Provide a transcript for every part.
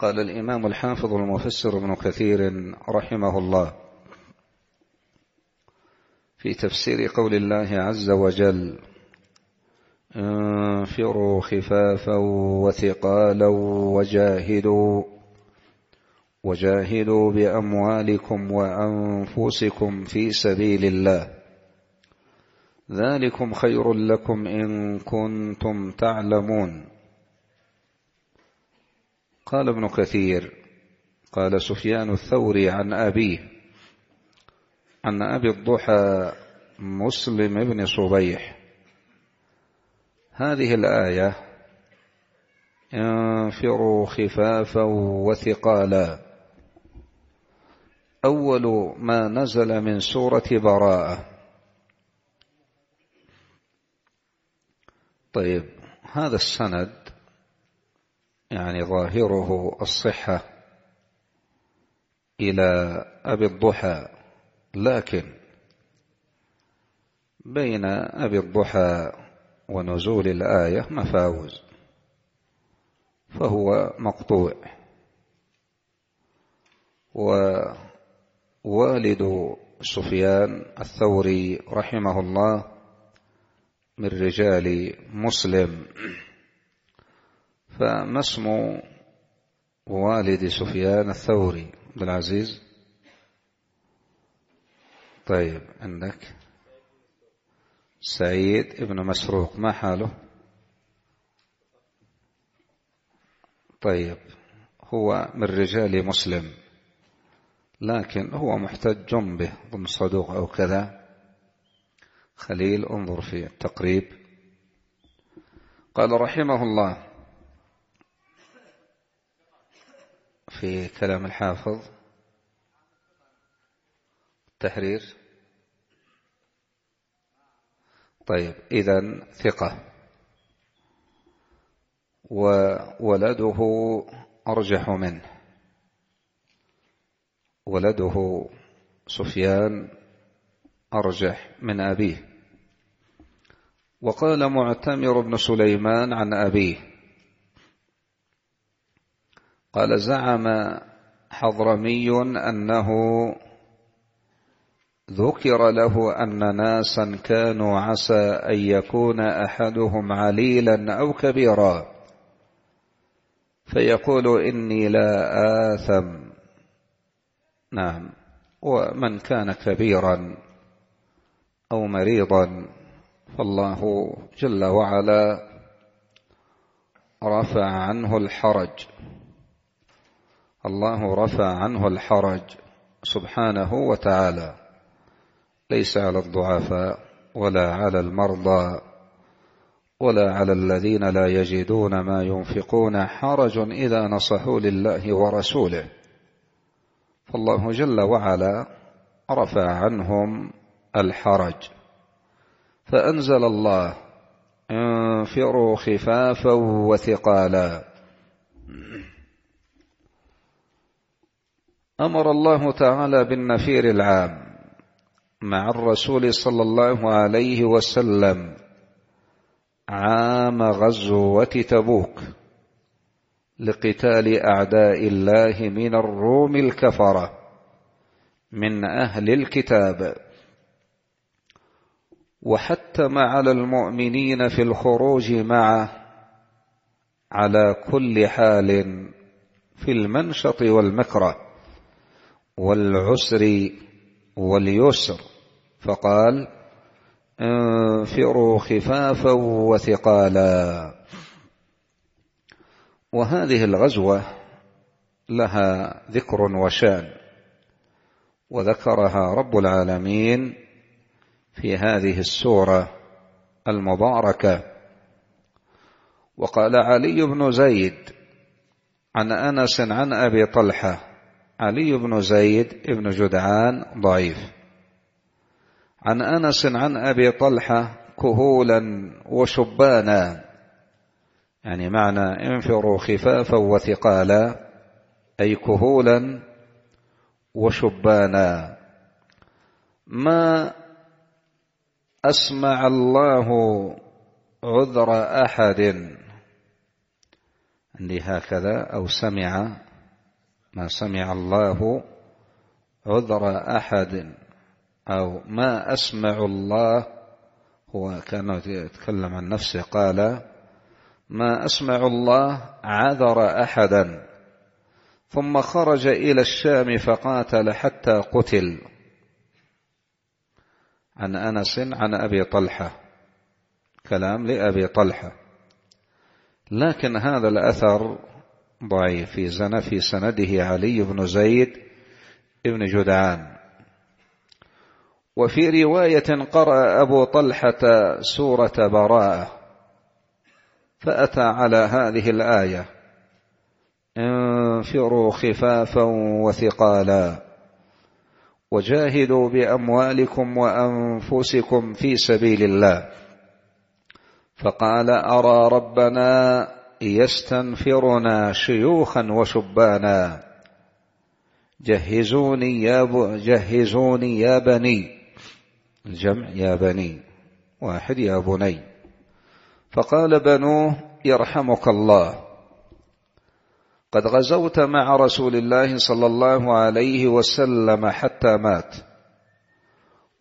قال الإمام الحافظ المفسر ابن كثير رحمه الله في تفسير قول الله عز وجل انفروا خفافا وثقالا وجاهدوا وجاهدوا بأموالكم وأنفسكم في سبيل الله ذلكم خير لكم إن كنتم تعلمون قال ابن كثير قال سفيان الثوري عن أبيه عن أبي الضحى مسلم بن صبيح هذه الآية انفروا خفافا وثقالا أول ما نزل من سورة براءة طيب هذا السند يعني ظاهره الصحة إلى أبي الضحى لكن بين أبي الضحى ونزول الآية مفاوز فهو مقطوع ووالد سفيان الثوري رحمه الله من رجال مسلم فما اسم والد سفيان الثوري عبد العزيز طيب عندك سعيد ابن مسروق ما حاله طيب هو من رجال مسلم لكن هو محتج به ضمن صدوق أو كذا خليل انظر في التقريب قال رحمه الله في كلام الحافظ تحرير طيب إذا ثقة وولده أرجح منه ولده سفيان أرجح من أبيه وقال معتمر بن سليمان عن أبيه قال زعم حضرمي أنه ذكر له أن ناسا كانوا عسى أن يكون أحدهم عليلا أو كبيرا فيقول إني لا آثم نعم ومن كان كبيرا أو مريضا فالله جل وعلا رفع عنه الحرج الله رفع عنه الحرج سبحانه وتعالى ليس على الضعفاء ولا على المرضى ولا على الذين لا يجدون ما ينفقون حرج إذا نصحوا لله ورسوله فالله جل وعلا رفع عنهم الحرج فأنزل الله انفروا خفافا وثقالا أمر الله تعالى بالنفير العام مع الرسول صلى الله عليه وسلم عام غزوة تبوك لقتال أعداء الله من الروم الكفرة من أهل الكتاب وحتم على المؤمنين في الخروج معه على كل حال في المنشط والمكره والعسر واليسر فقال انفروا خفافا وثقالا وهذه الغزوة لها ذكر وشان وذكرها رب العالمين في هذه السورة المباركة وقال علي بن زيد عن أنس عن أبي طلحة علي بن زيد بن جدعان ضعيف عن أنس عن أبي طلحة كهولا وشبانا يعني معنى انفروا خفافا وثقالا أي كهولا وشبانا ما أسمع الله عذر أحد عندي هكذا أو سمع ما سمع الله عذر أحد أو ما أسمع الله هو كان يتكلم عن نفسه قال ما أسمع الله عذر أحدا ثم خرج إلى الشام فقاتل حتى قتل عن أنس عن أبي طلحة كلام لأبي طلحة لكن هذا الأثر ضعيف في سنة في سنده علي بن زيد بن جدعان وفي رواية قرأ أبو طلحة سورة براءة فأتى على هذه الآية انفروا خفافا وثقالا وجاهدوا بأموالكم وأنفسكم في سبيل الله فقال أرى ربنا يستنفرنا شيوخا وشبانا جهزوني يا ب... جهزوني يا بني الجمع يا بني واحد يا بني فقال بنوه يرحمك الله قد غزوت مع رسول الله صلى الله عليه وسلم حتى مات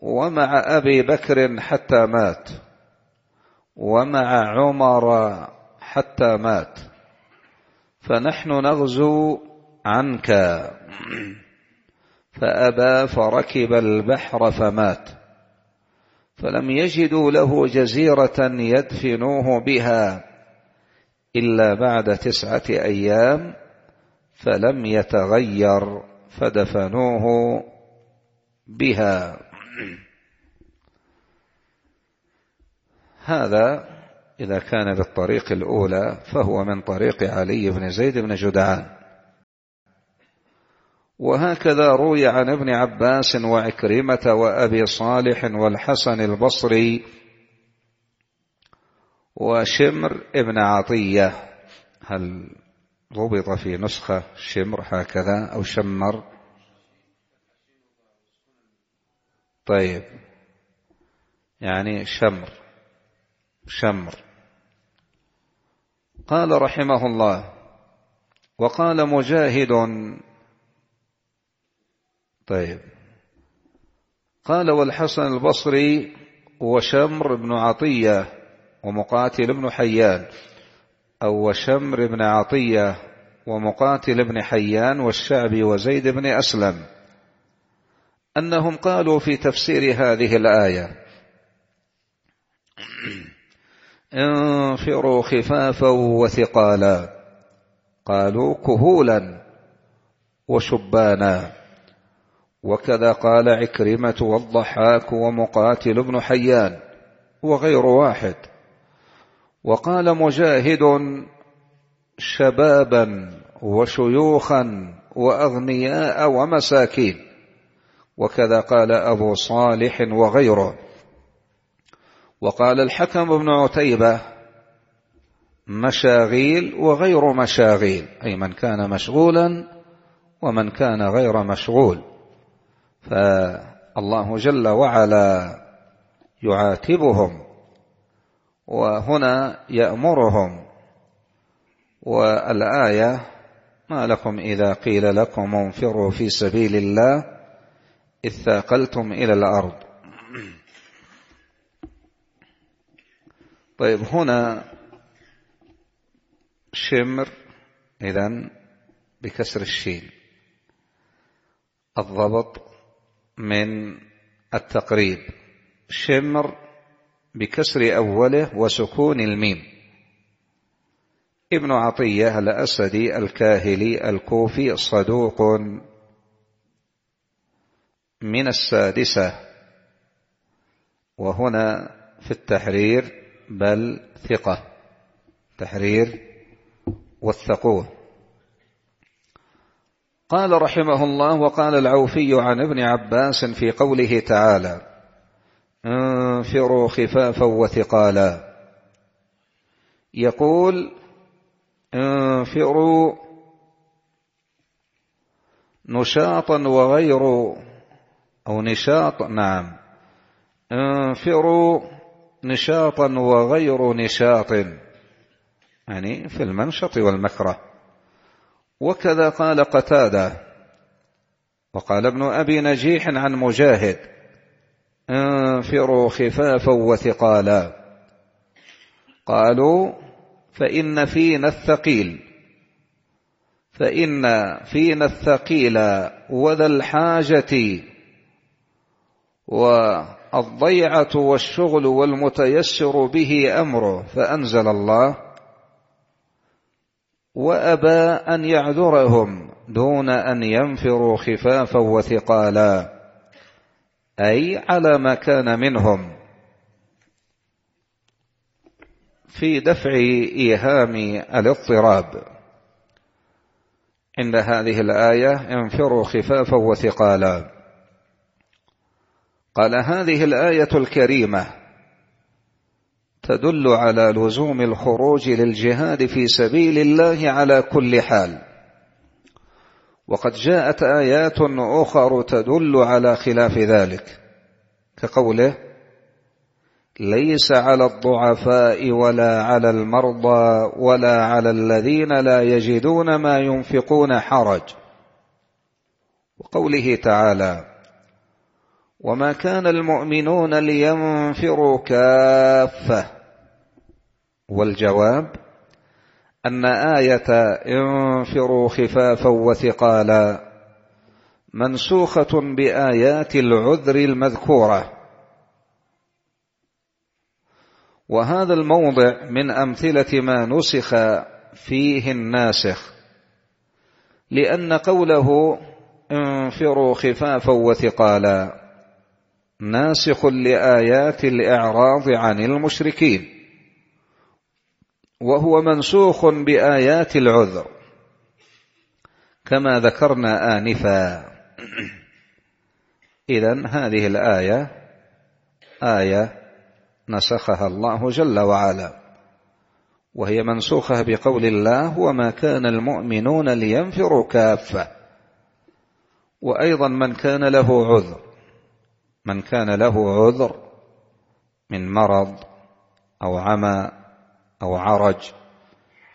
ومع ابي بكر حتى مات ومع عمر حتى مات فنحن نغزو عنك فأبى فركب البحر فمات فلم يجدوا له جزيرة يدفنوه بها إلا بعد تسعة أيام فلم يتغير فدفنوه بها هذا إذا كان بالطريق الأولى فهو من طريق علي بن زيد بن جدعان وهكذا روي عن ابن عباس وعكرمة وأبي صالح والحسن البصري وشمر ابن عطية هل ضبط في نسخة شمر هكذا أو شمر طيب يعني شمر شمر قال رحمه الله وقال مجاهد طيب قال والحسن البصري وشمر بن عطية ومقاتل بن حيان أو وشمر بن عطية ومقاتل بن حيان والشعبي وزيد بن أسلم أنهم قالوا في تفسير هذه الآية انفروا خفافا وثقالا قالوا كهولا وشبانا وكذا قال عكرمة والضحاك ومقاتل بن حيان وغير واحد وقال مجاهد شبابا وشيوخا وأغنياء ومساكين وكذا قال أبو صالح وغيره وقال الحكم بن عتيبة مشاغيل وغير مشاغيل أي من كان مشغولا ومن كان غير مشغول فالله جل وعلا يعاتبهم وهنا يأمرهم والآية ما لكم إذا قيل لكم انفروا في سبيل الله إذ ثاقلتم إلى الأرض طيب هنا شمر إذا بكسر الشين الضبط من التقريب شمر بكسر أوله وسكون الميم ابن عطية الأسدي الكاهلي الكوفي صدوق من السادسة وهنا في التحرير بل ثقة تحرير وثقوه قال رحمه الله وقال العوفي عن ابن عباس في قوله تعالى انفروا خفافا وثقالا يقول انفروا نشاطا وغير أو نشاط نعم انفروا نشاطا وغير نشاط يعني في المنشط والمكره وكذا قال قتاده وقال ابن أبي نجيح عن مجاهد انفروا خفافا وثقالا قالوا فإن فينا الثقيل فإن فينا الثقيل وذا الحاجة الضيعة والشغل والمتيسر به أمره فأنزل الله وأبى أن يعذرهم دون أن ينفروا خفافا وثقالا أي على ما كان منهم في دفع إيهام الاضطراب عند هذه الآية انفروا خفافا وثقالا قال هذه الآية الكريمة تدل على لزوم الخروج للجهاد في سبيل الله على كل حال وقد جاءت آيات أخر تدل على خلاف ذلك كقوله ليس على الضعفاء ولا على المرضى ولا على الذين لا يجدون ما ينفقون حرج وقوله تعالى وما كان المؤمنون لينفروا كافة والجواب أن آية انفروا خفافا وثقالا منسوخة بآيات العذر المذكورة وهذا الموضع من أمثلة ما نسخ فيه الناسخ لأن قوله انفروا خفافا وثقالا ناسخ لآيات الإعراض عن المشركين وهو منسوخ بآيات العذر كما ذكرنا آنفا إذا هذه الآية آية نسخها الله جل وعلا وهي منسوخة بقول الله وما كان المؤمنون لينفروا كافة وأيضا من كان له عذر من كان له عذر من مرض أو عمى أو عرج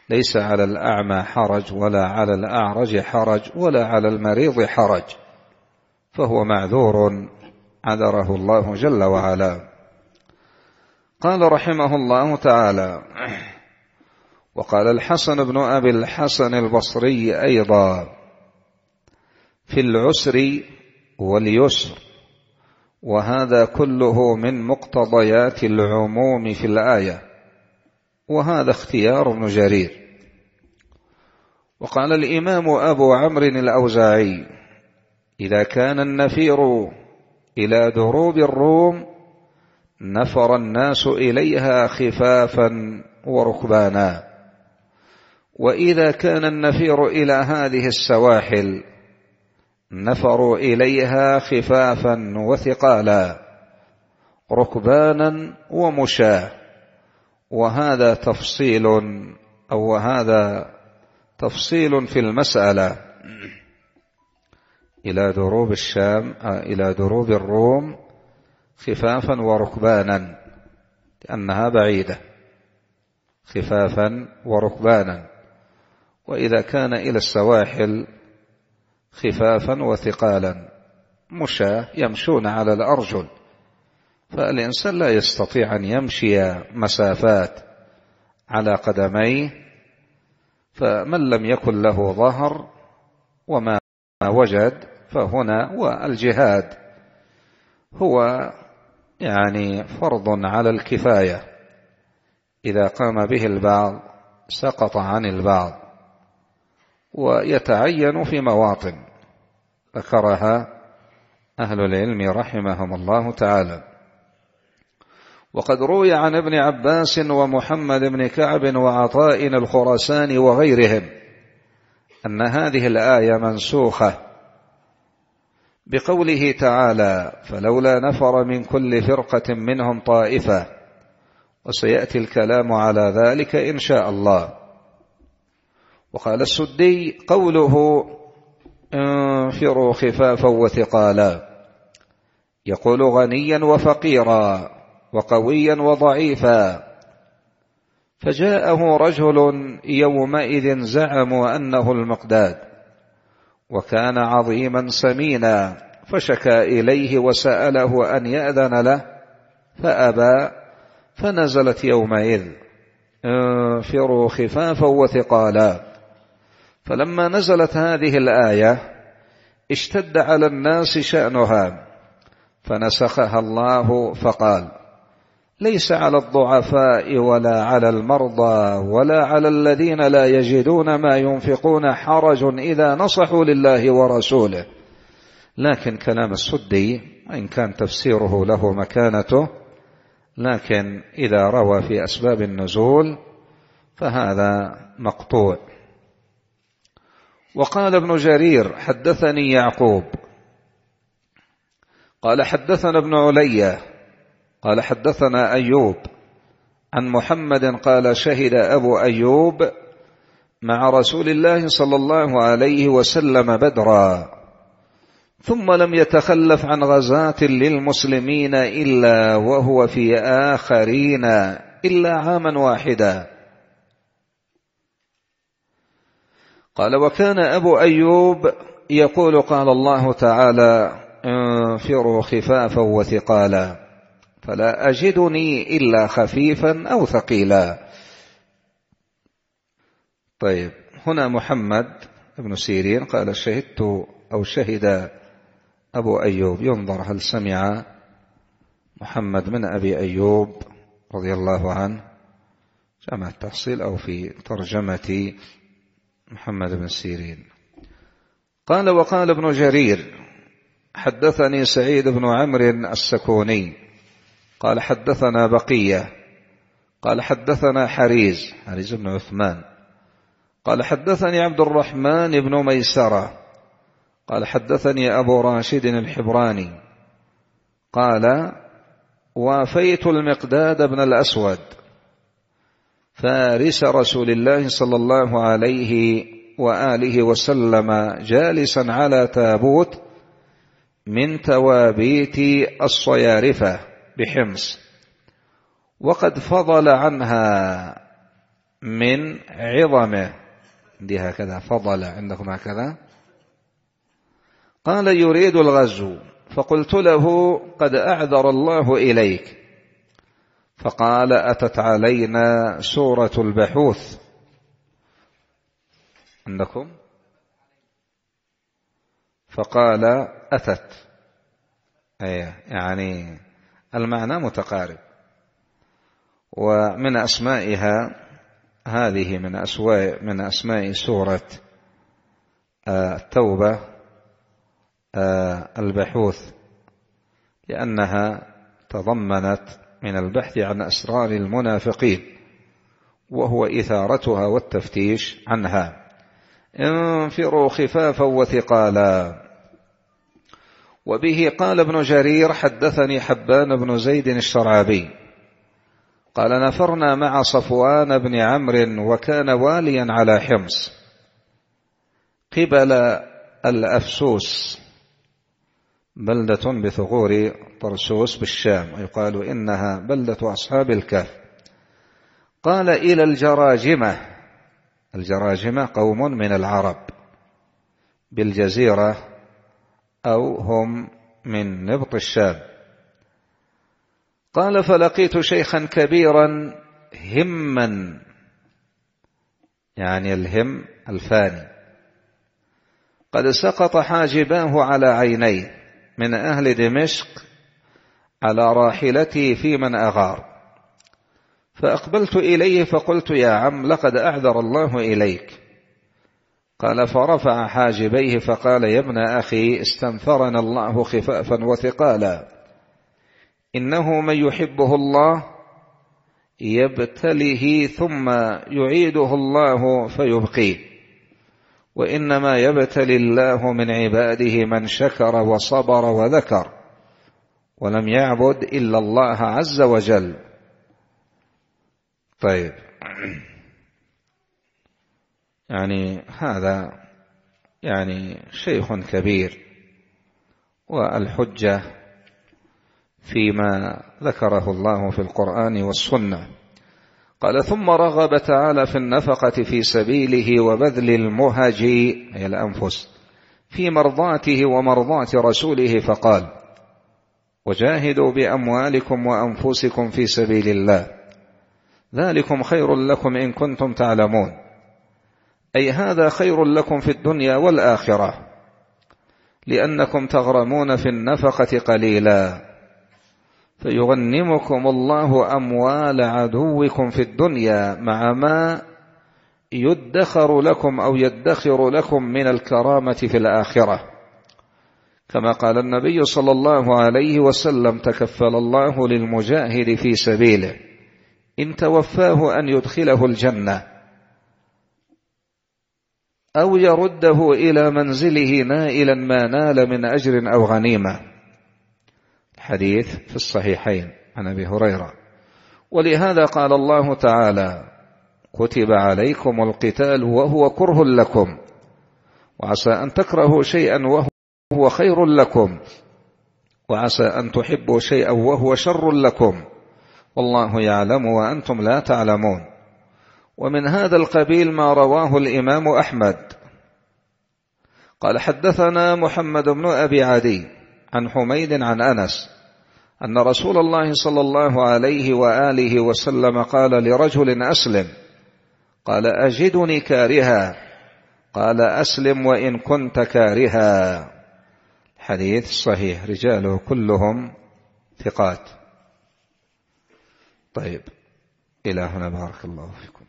ليس على الأعمى حرج ولا على الأعرج حرج ولا على المريض حرج فهو معذور عذره الله جل وعلا قال رحمه الله تعالى وقال الحسن بن أبي الحسن البصري أيضا في العسر واليسر وهذا كله من مقتضيات العموم في الآية وهذا اختيار ابن جرير وقال الإمام أبو عمرو الأوزاعي إذا كان النفير إلى دروب الروم نفر الناس إليها خفافا وركبانا وإذا كان النفير إلى هذه السواحل نفروا إليها خفافا وثقالا ركبانا ومشاة وهذا تفصيل أو هذا تفصيل في المسألة إلى دروب الشام آه، إلى دروب الروم خفافا وركبانا لأنها بعيدة خفافا وركبانا وإذا كان إلى السواحل خفافا وثقالا مشاة يمشون على الأرجل فالإنسان لا يستطيع أن يمشي مسافات على قدميه فمن لم يكن له ظهر وما وجد فهنا والجهاد هو يعني فرض على الكفاية إذا قام به البعض سقط عن البعض ويتعين في مواطن ذكرها أهل العلم رحمهم الله تعالى وقد روي عن ابن عباس ومحمد بن كعب وعطاء الخراسان وغيرهم أن هذه الآية منسوخة بقوله تعالى فلولا نفر من كل فرقة منهم طائفة وسيأتي الكلام على ذلك إن شاء الله وقال السدي قوله انفروا خفافا وثقالا يقول غنيا وفقيرا وقويا وضعيفا فجاءه رجل يومئذ زعموا أنه المقداد وكان عظيما سمينا فشكى إليه وسأله أن يأذن له فأبى فنزلت يومئذ انفروا خفافا وثقالا فلما نزلت هذه الآية اشتد على الناس شأنها فنسخها الله فقال ليس على الضعفاء ولا على المرضى ولا على الذين لا يجدون ما ينفقون حرج إذا نصحوا لله ورسوله لكن كلام السدي إن كان تفسيره له مكانته لكن إذا روى في أسباب النزول فهذا مقطوع وقال ابن جرير حدثني يعقوب قال حدثنا ابن علي قال حدثنا أيوب عن محمد قال شهد أبو أيوب مع رسول الله صلى الله عليه وسلم بدرا ثم لم يتخلف عن غزاة للمسلمين إلا وهو في آخرين إلا عاما واحدا قال وكان أبو أيوب يقول قال الله تعالى انفروا خفافا وثقالا فلا أجدني إلا خفيفا أو ثقيلا طيب هنا محمد بن سيرين قال شهدت أو شهد أبو أيوب ينظر هل سمع محمد من أبي أيوب رضي الله عنه جمع التحصيل أو في ترجمة محمد بن سيرين قال وقال ابن جرير حدثني سعيد بن عمرو السكوني قال حدثنا بقية قال حدثنا حريز حريز بن عثمان قال حدثني عبد الرحمن بن ميسرة قال حدثني أبو راشد الحبراني قال وافيت المقداد بن الأسود فارس رسول الله صلى الله عليه واله وسلم جالسا على تابوت من توابيت الصيارفه بحمص وقد فضل عنها من عظمه دي هكذا فضل عندكم هكذا قال يريد الغزو فقلت له قد أعذر الله إليك فقال أتت علينا سورة البحوث عندكم فقال أتت أي يعني المعنى متقارب ومن أسمائها هذه من أسماء من أسماء سورة آه، التوبة آه، البحوث لأنها تضمنت من البحث عن أسرار المنافقين وهو إثارتها والتفتيش عنها انفروا خفافا وثقالا وبه قال ابن جرير حدثني حبان بن زيد الشرعبي قال نفرنا مع صفوان بن عمرو وكان واليا على حمص قبل الأفسوس بلدة بثغور طرسوس بالشام ويقال إنها بلدة أصحاب الكهف قال إلى الجراجمة الجراجمة قوم من العرب بالجزيرة أو هم من نبط الشام قال فلقيت شيخا كبيرا هما يعني الهم الفاني قد سقط حاجباه على عينيه من أهل دمشق على راحلتي في من أغار فأقبلت إليه فقلت يا عم لقد أعذر الله إليك قال فرفع حاجبيه فقال يا ابن أخي استنفرنا الله خفافا وثقالا إنه من يحبه الله يبتله ثم يعيده الله فيبقيه وإنما يبتلي الله من عباده من شكر وصبر وذكر ولم يعبد إلا الله عز وجل طيب يعني هذا يعني شيخ كبير والحجة فيما ذكره الله في القرآن والسنة قال ثم رغب تعالى في النفقة في سبيله وبذل المهج أي الأنفس في مرضاته ومرضاة رسوله فقال وجاهدوا بأموالكم وأنفسكم في سبيل الله ذلكم خير لكم إن كنتم تعلمون أي هذا خير لكم في الدنيا والآخرة لأنكم تغرمون في النفقة قليلا فيغنمكم الله أموال عدوكم في الدنيا مع ما يدخر لكم أو يدخر لكم من الكرامة في الآخرة كما قال النبي صلى الله عليه وسلم تكفل الله للمجاهد في سبيله إن توفاه أن يدخله الجنة أو يرده إلى منزله نائلا ما نال من أجر أو غنيمة حديث في الصحيحين عن ابي هريره ولهذا قال الله تعالى كتب عليكم القتال وهو كره لكم وعسى ان تكرهوا شيئا وهو خير لكم وعسى ان تحبوا شيئا وهو شر لكم والله يعلم وانتم لا تعلمون ومن هذا القبيل ما رواه الامام احمد قال حدثنا محمد بن ابي عدي عن حميد عن أنس أن رسول الله صلى الله عليه وآله وسلم قال لرجل أسلم قال أجدني كارها قال أسلم وإن كنت كارها حديث صحيح رجاله كلهم ثقات طيب إلى هنا بارك الله فيكم